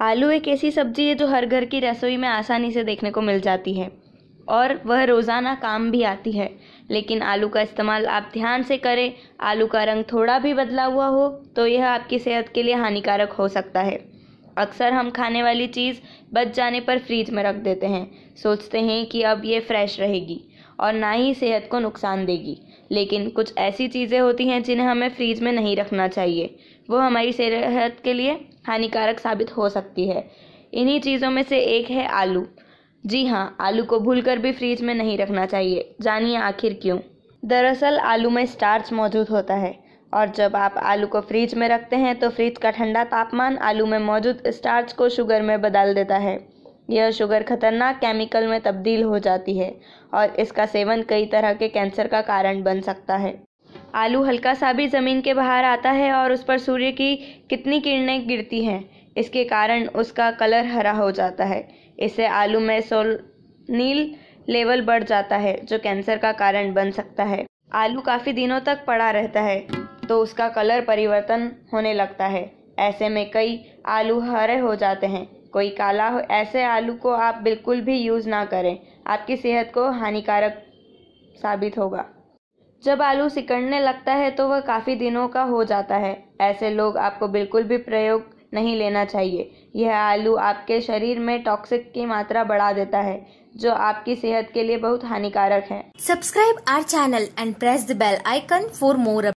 आलू एक ऐसी सब्जी है जो हर घर की रसोई में आसानी से देखने को मिल जाती है और वह रोज़ाना काम भी आती है लेकिन आलू का इस्तेमाल आप ध्यान से करें आलू का रंग थोड़ा भी बदला हुआ हो तो यह आपकी सेहत के लिए हानिकारक हो सकता है अक्सर हम खाने वाली चीज़ बच जाने पर फ्रीज में रख देते हैं सोचते हैं कि अब ये फ्रेश रहेगी और ना ही सेहत को नुकसान देगी लेकिन कुछ ऐसी चीज़ें होती हैं जिन्हें हमें फ्रीज में नहीं रखना चाहिए वो हमारी सेहत के लिए हानिकारक साबित हो सकती है इन्हीं चीज़ों में से एक है आलू जी हाँ आलू को भूल भी फ्रीज में नहीं रखना चाहिए जानिए आखिर क्यों दरअसल आलू में स्टार्च मौजूद होता है और जब आप आलू को फ्रिज में रखते हैं तो फ्रिज का ठंडा तापमान आलू में मौजूद स्टार्च को शुगर में बदल देता है यह शुगर खतरनाक केमिकल में तब्दील हो जाती है और इसका सेवन कई तरह के कैंसर का कारण बन सकता है आलू हल्का सा भी ज़मीन के बाहर आता है और उस पर सूर्य की कितनी किरणें गिरती हैं इसके कारण उसका कलर हरा हो जाता है इससे आलू में सोल नील लेवल बढ़ जाता है जो कैंसर का कारण बन सकता है आलू काफ़ी दिनों तक पड़ा रहता है तो उसका कलर परिवर्तन होने लगता है ऐसे में कई आलू हरे हो जाते हैं कोई काला हो ऐसे आलू को आप बिल्कुल भी यूज़ ना करें आपकी सेहत को हानिकारक साबित होगा जब आलू सिकड़ने लगता है तो वह काफ़ी दिनों का हो जाता है ऐसे लोग आपको बिल्कुल भी प्रयोग नहीं लेना चाहिए यह आलू आपके शरीर में टॉक्सिक की मात्रा बढ़ा देता है जो आपकी सेहत के लिए बहुत हानिकारक है subscribe our channel and press the bell icon for more